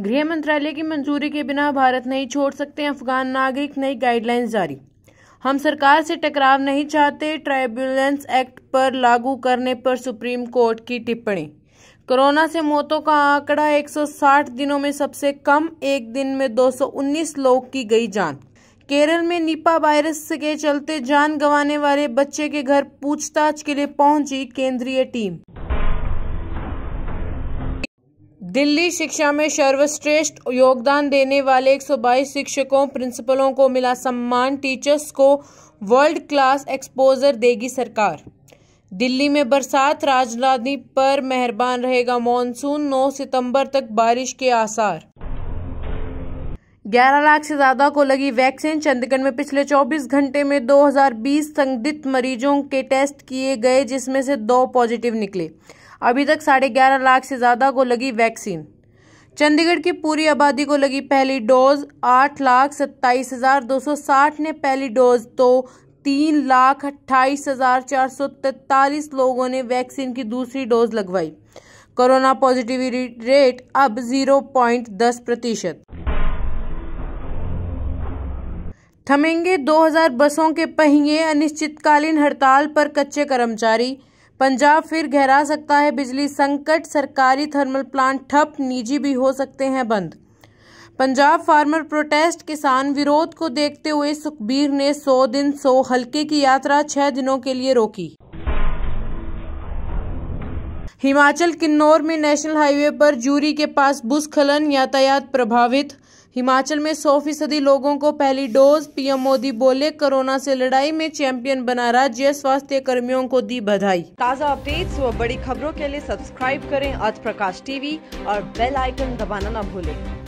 गृह मंत्रालय की मंजूरी के बिना भारत नहीं छोड़ सकते अफगान नागरिक नई गाइडलाइंस जारी हम सरकार से टकराव नहीं चाहते ट्राइब्यूनल्स एक्ट पर लागू करने पर सुप्रीम कोर्ट की टिप्पणी कोरोना से मौतों का आंकड़ा 160 दिनों में सबसे कम एक दिन में 219 लोग की गई जान केरल में निपा वायरस के चलते जान गंवाने वाले बच्चे के घर पूछताछ के लिए पहुंची केंद्रीय टीम दिल्ली शिक्षा में सर्वश्रेष्ठ योगदान देने वाले 122 शिक्षकों प्रिंसिपलों को मिला सम्मान टीचर्स को वर्ल्ड क्लास एक्सपोजर देगी सरकार दिल्ली में बरसात राजधानी पर मेहरबान रहेगा मॉनसून 9 सितंबर तक बारिश के आसार 11 लाख से ज्यादा को लगी वैक्सीन चंडीगढ़ में पिछले 24 घंटे में 2020 संदिग्ध मरीजों के टेस्ट किए गए जिसमें से दो पॉजिटिव निकले अभी तक साढ़े ग्यारह लाख से ज़्यादा को लगी वैक्सीन चंडीगढ़ की पूरी आबादी को लगी पहली डोज आठ लाख सत्ताईस हज़ार दो सौ साठ ने पहली डोज तो तीन लाख अट्ठाईस हज़ार चार सौ तैतालीस लोगों ने वैक्सीन की दूसरी डोज लगवाई कोरोना पॉजिटिविटी रेट अब जीरो पॉइंट दस प्रतिशत थमेंगे 2000 बसों के पहिए अनिश्चितकालीन हड़ताल पर कच्चे कर्मचारी पंजाब फिर गहरा सकता है बिजली संकट सरकारी थर्मल प्लांट ठप निजी भी हो सकते हैं बंद पंजाब फार्मर प्रोटेस्ट किसान विरोध को देखते हुए सुखबीर ने 100 दिन 100 हलके की यात्रा छह दिनों के लिए रोकी हिमाचल किन्नौर में नेशनल हाईवे पर जूरी के पास भूस्खलन यातायात प्रभावित हिमाचल में सौ फीसदी लोगों को पहली डोज पीएम मोदी बोले कोरोना से लड़ाई में चैंपियन बना राज्य स्वास्थ्य कर्मियों को दी बधाई ताज़ा अपडेट्स व बड़ी खबरों के लिए सब्सक्राइब करें आज प्रकाश टीवी और बेल आइकन दबाना न भूलें